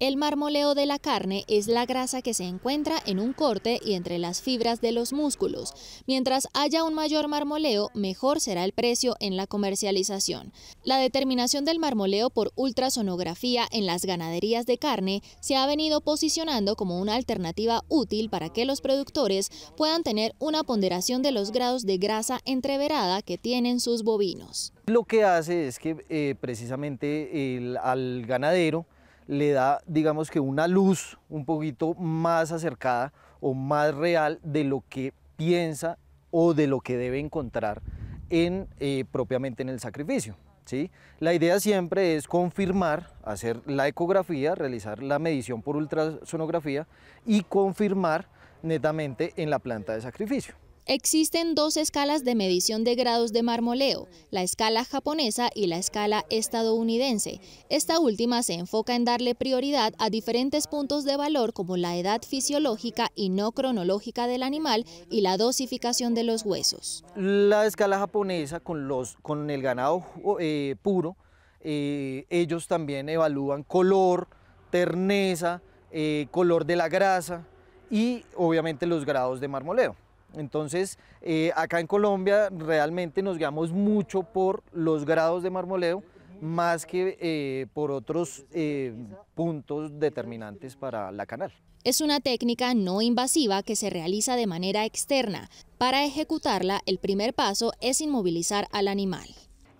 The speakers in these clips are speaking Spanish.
El marmoleo de la carne es la grasa que se encuentra en un corte y entre las fibras de los músculos. Mientras haya un mayor marmoleo, mejor será el precio en la comercialización. La determinación del marmoleo por ultrasonografía en las ganaderías de carne se ha venido posicionando como una alternativa útil para que los productores puedan tener una ponderación de los grados de grasa entreverada que tienen sus bovinos. Lo que hace es que eh, precisamente al ganadero le da, digamos que una luz un poquito más acercada o más real de lo que piensa o de lo que debe encontrar en, eh, propiamente en el sacrificio. ¿sí? La idea siempre es confirmar, hacer la ecografía, realizar la medición por ultrasonografía y confirmar netamente en la planta de sacrificio. Existen dos escalas de medición de grados de marmoleo, la escala japonesa y la escala estadounidense. Esta última se enfoca en darle prioridad a diferentes puntos de valor como la edad fisiológica y no cronológica del animal y la dosificación de los huesos. La escala japonesa con, los, con el ganado eh, puro, eh, ellos también evalúan color, terneza, eh, color de la grasa y obviamente los grados de marmoleo. Entonces, eh, acá en Colombia realmente nos guiamos mucho por los grados de marmoleo más que eh, por otros eh, puntos determinantes para la canal. Es una técnica no invasiva que se realiza de manera externa. Para ejecutarla, el primer paso es inmovilizar al animal.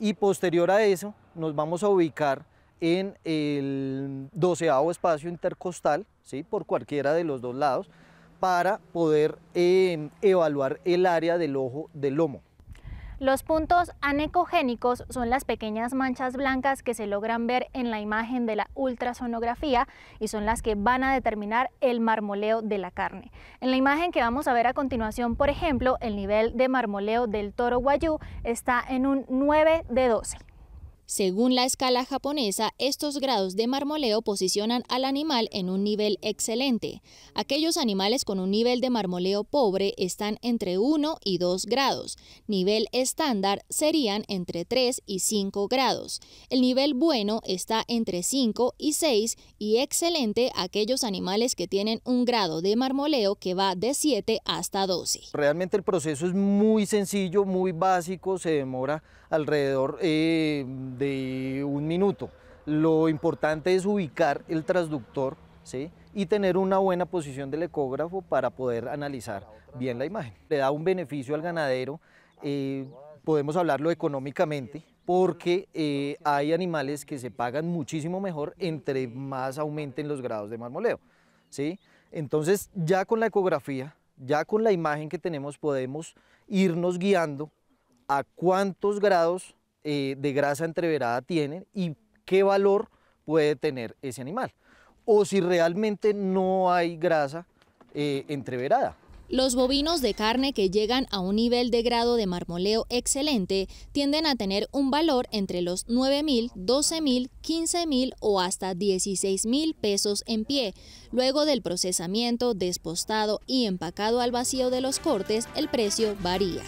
Y posterior a eso, nos vamos a ubicar en el doceavo espacio intercostal, ¿sí? por cualquiera de los dos lados, para poder em, evaluar el área del ojo del lomo. Los puntos anecogénicos son las pequeñas manchas blancas que se logran ver en la imagen de la ultrasonografía y son las que van a determinar el marmoleo de la carne. En la imagen que vamos a ver a continuación, por ejemplo, el nivel de marmoleo del toro guayú está en un 9 de 12. Según la escala japonesa, estos grados de marmoleo posicionan al animal en un nivel excelente. Aquellos animales con un nivel de marmoleo pobre están entre 1 y 2 grados. Nivel estándar serían entre 3 y 5 grados. El nivel bueno está entre 5 y 6 y excelente aquellos animales que tienen un grado de marmoleo que va de 7 hasta 12. Realmente el proceso es muy sencillo, muy básico, se demora alrededor... Eh de un minuto. Lo importante es ubicar el transductor y tener una buena posición del ecógrafo para poder analizar bien la imagen. Le da un beneficio al ganadero, eh, podemos hablarlo económicamente, porque eh, hay animales que se pagan muchísimo mejor entre más aumenten los grados de marmoleo. ¿sí? Entonces, ya con la ecografía, ya con la imagen que tenemos, podemos irnos guiando a cuántos grados eh, de grasa entreverada tienen y qué valor puede tener ese animal. O si realmente no hay grasa eh, entreverada. Los bovinos de carne que llegan a un nivel de grado de marmoleo excelente tienden a tener un valor entre los mil, mil, 12.000, 15.000 o hasta mil pesos en pie. Luego del procesamiento, despostado y empacado al vacío de los cortes, el precio varía.